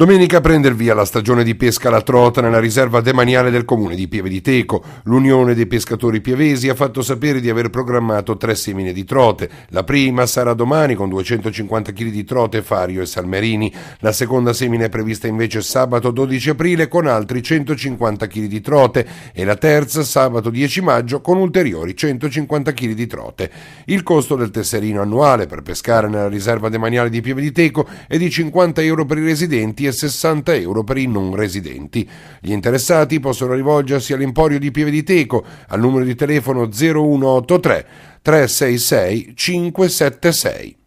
Domenica prende il via la stagione di pesca alla trota nella riserva demaniale del comune di Pieve di Teco. L'Unione dei pescatori pievesi ha fatto sapere di aver programmato tre semine di trote. La prima sarà domani con 250 kg di trote Fario e Salmerini. La seconda semina è prevista invece sabato 12 aprile con altri 150 kg di trote e la terza sabato 10 maggio con ulteriori 150 kg di trote. Il costo del tesserino annuale per pescare nella riserva demaniale di Pieve di Teco è di 50 euro per i residenti e e 60 euro per i non residenti. Gli interessati possono rivolgersi all'Emporio di Pieve di Teco al numero di telefono 0183 366 576.